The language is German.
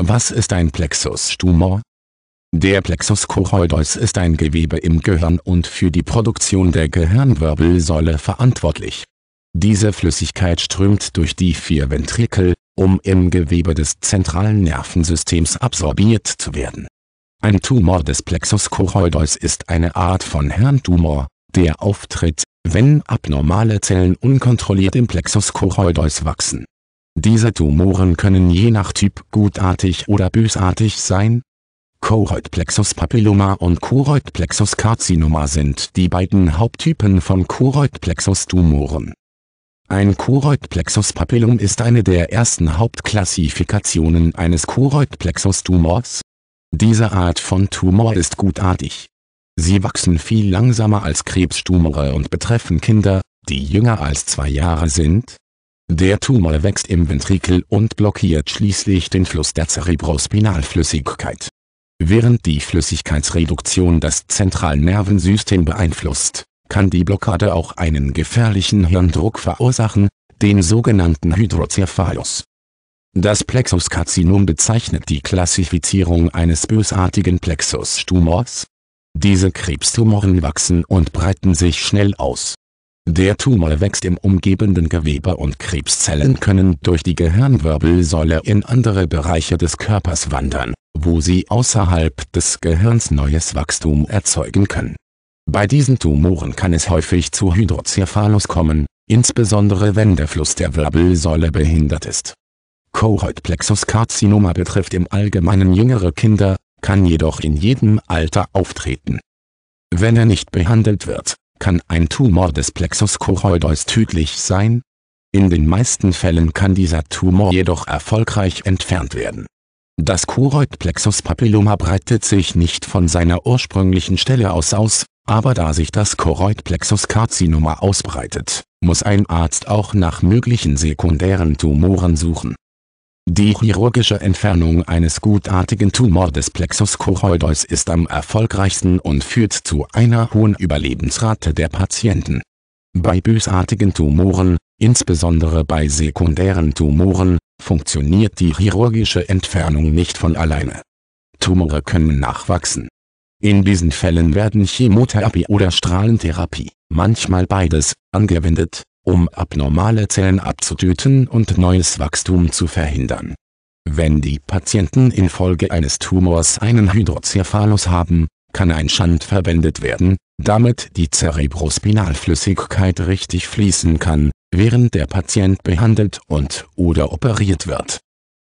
Was ist ein Plexustumor? Der Plexus choroideus ist ein Gewebe im Gehirn und für die Produktion der Gehirnwirbelsäule verantwortlich. Diese Flüssigkeit strömt durch die vier Ventrikel, um im Gewebe des zentralen Nervensystems absorbiert zu werden. Ein Tumor des Plexus choroideus ist eine Art von Hirntumor, der auftritt, wenn abnormale Zellen unkontrolliert im Plexus choroideus wachsen diese Tumoren können je nach Typ gutartig oder bösartig sein. Choroidplexus papilloma und Choroidplexus carcinoma sind die beiden Haupttypen von Choroidplexus-Tumoren. Ein Choroidplexus papillom ist eine der ersten Hauptklassifikationen eines Choroidplexus-Tumors. Diese Art von Tumor ist gutartig. Sie wachsen viel langsamer als Krebstumore und betreffen Kinder, die jünger als zwei Jahre sind der Tumor wächst im Ventrikel und blockiert schließlich den Fluss der Cerebrospinalflüssigkeit. Während die Flüssigkeitsreduktion das Zentralnervensystem beeinflusst, kann die Blockade auch einen gefährlichen Hirndruck verursachen, den sogenannten Hydrocephalus. Das Plexuskarzinom bezeichnet die Klassifizierung eines bösartigen Plexustumors. Diese Krebstumoren wachsen und breiten sich schnell aus der Tumor wächst im umgebenden Gewebe und Krebszellen können durch die Gehirnwirbelsäule in andere Bereiche des Körpers wandern, wo sie außerhalb des Gehirns neues Wachstum erzeugen können. Bei diesen Tumoren kann es häufig zu Hydrocephalus kommen, insbesondere wenn der Fluss der Wirbelsäule behindert ist. Cohortplexuskarzinoma betrifft im Allgemeinen jüngere Kinder, kann jedoch in jedem Alter auftreten. Wenn er nicht behandelt wird, kann ein Tumor des Plexus choroideus tödlich sein. In den meisten Fällen kann dieser Tumor jedoch erfolgreich entfernt werden. Das Choroid Papilloma breitet sich nicht von seiner ursprünglichen Stelle aus aus, aber da sich das Choroid Plexus Carcinoma ausbreitet, muss ein Arzt auch nach möglichen sekundären Tumoren suchen die chirurgische Entfernung eines gutartigen Tumor des Plexus cochoideus ist am erfolgreichsten und führt zu einer hohen Überlebensrate der Patienten. Bei bösartigen Tumoren, insbesondere bei sekundären Tumoren, funktioniert die chirurgische Entfernung nicht von alleine. Tumore können nachwachsen. In diesen Fällen werden Chemotherapie oder Strahlentherapie, manchmal beides, angewendet, um abnormale Zellen abzutöten und neues Wachstum zu verhindern. Wenn die Patienten infolge eines Tumors einen Hydrocephalus haben, kann ein Schand verwendet werden, damit die Zerebrospinalflüssigkeit richtig fließen kann, während der Patient behandelt und oder operiert wird